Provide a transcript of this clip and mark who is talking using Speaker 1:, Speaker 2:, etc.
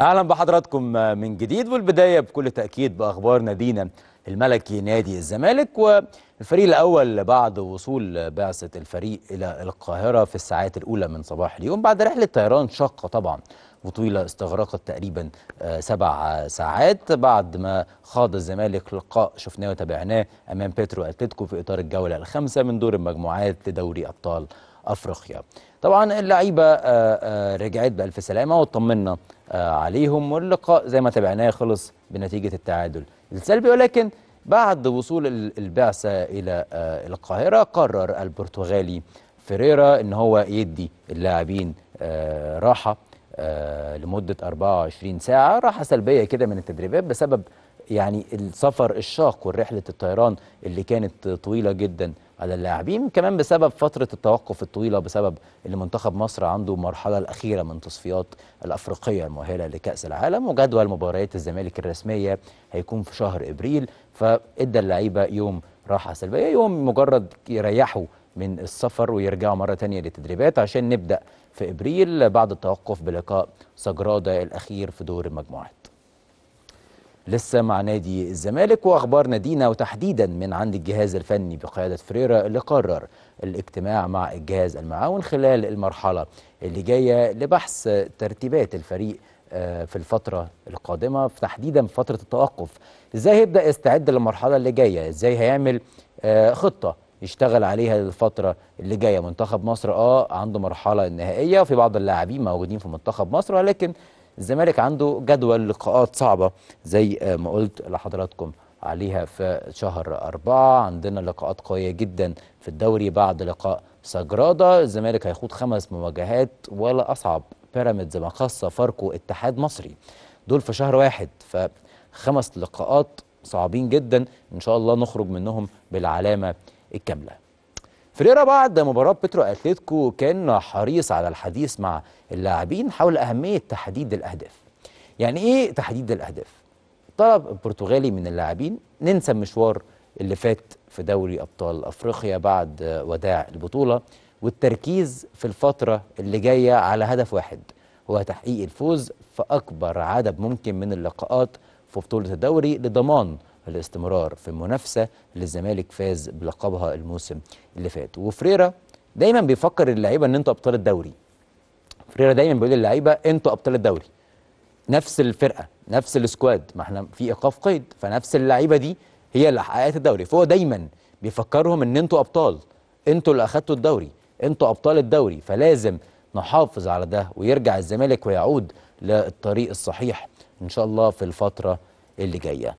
Speaker 1: اهلا بحضراتكم من جديد والبدايه بكل تاكيد باخبار نادينا الملكي نادي الزمالك والفريق الاول بعد وصول بعثه الفريق الى القاهره في الساعات الاولى من صباح اليوم بعد رحله طيران شاقه طبعا وطويله استغرقت تقريبا آه، سبع ساعات بعد ما خاض الزمالك لقاء شفناه وتابعناه امام بيترو اتلتيكو في اطار الجوله الخامسه من دور المجموعات لدوري ابطال افريقيا طبعا اللعيبه آه، آه، رجعت بالف سلامه واطمنا آه، عليهم واللقاء زي ما تابعناه خلص بنتيجه التعادل السلبي ولكن بعد وصول البعثه الى القاهره قرر البرتغالي فيريرا ان هو يدي اللاعبين راحه لمده 24 ساعه راحه سلبيه كده من التدريبات بسبب يعني السفر الشاق والرحلة الطيران اللي كانت طويلة جدا على اللاعبين كمان بسبب فترة التوقف الطويلة بسبب اللي منتخب مصر عنده المرحلة الأخيرة من تصفيات الأفريقية المؤهلة لكأس العالم وجدول مباريات الزمالك الرسمية هيكون في شهر إبريل فإدى اللعيبة يوم راحة سلبية يوم مجرد يريحوا من السفر ويرجعوا مرة تانية للتدريبات عشان نبدأ في إبريل بعد التوقف بلقاء سجرادة الأخير في دور المجموعات لسه مع نادي الزمالك واخبار نادينا وتحديدا من عند الجهاز الفني بقياده فريرا اللي قرر الاجتماع مع الجهاز المعاون خلال المرحله اللي جايه لبحث ترتيبات الفريق آه، في الفترة القادمة في تحديدا في فترة التوقف ازاي هيبدأ يستعد للمرحلة اللي جاية ازاي هيعمل آه، خطة يشتغل عليها للفترة اللي جاية منتخب مصر اه عنده مرحلة نهائية وفي بعض اللاعبين موجودين في منتخب مصر ولكن الزمالك عنده جدول لقاءات صعبة زي آه، ما قلت لحضراتكم عليها في شهر أربعة عندنا لقاءات قوية جدا في الدوري بعد لقاء سجرادة الزمالك هيخوض خمس مواجهات ولا أصعب بيراميدز ما خاصة فاركو اتحاد مصري دول في شهر واحد فخمس لقاءات صعبين جدا إن شاء الله نخرج منهم بالعلامة الكاملة فريرا بعد مباراة بترو أتلتيكو كان حريص على الحديث مع اللاعبين حول أهمية تحديد الأهداف يعني إيه تحديد الأهداف؟ طلب البرتغالي من اللاعبين ننسى المشوار اللي فات في دوري أبطال أفريقيا بعد وداع البطولة والتركيز في الفترة اللي جاية على هدف واحد هو تحقيق الفوز في أكبر عدد ممكن من اللقاءات في بطولة الدوري لضمان الاستمرار في المنافسه اللي الزمالك فاز بلقبها الموسم اللي فات وفريرا دايما بيفكر اللعيبه ان انتوا ابطال الدوري فريرا دايما بيقول للعيبه انتوا ابطال الدوري نفس الفرقه نفس السكواد ما احنا في ايقاف قيد فنفس اللعيبه دي هي اللي حققت الدوري فهو دايما بيفكرهم ان انتوا ابطال انتوا اللي اخدتوا الدوري انتوا ابطال الدوري فلازم نحافظ على ده ويرجع الزمالك ويعود للطريق الصحيح ان شاء الله في الفتره اللي جايه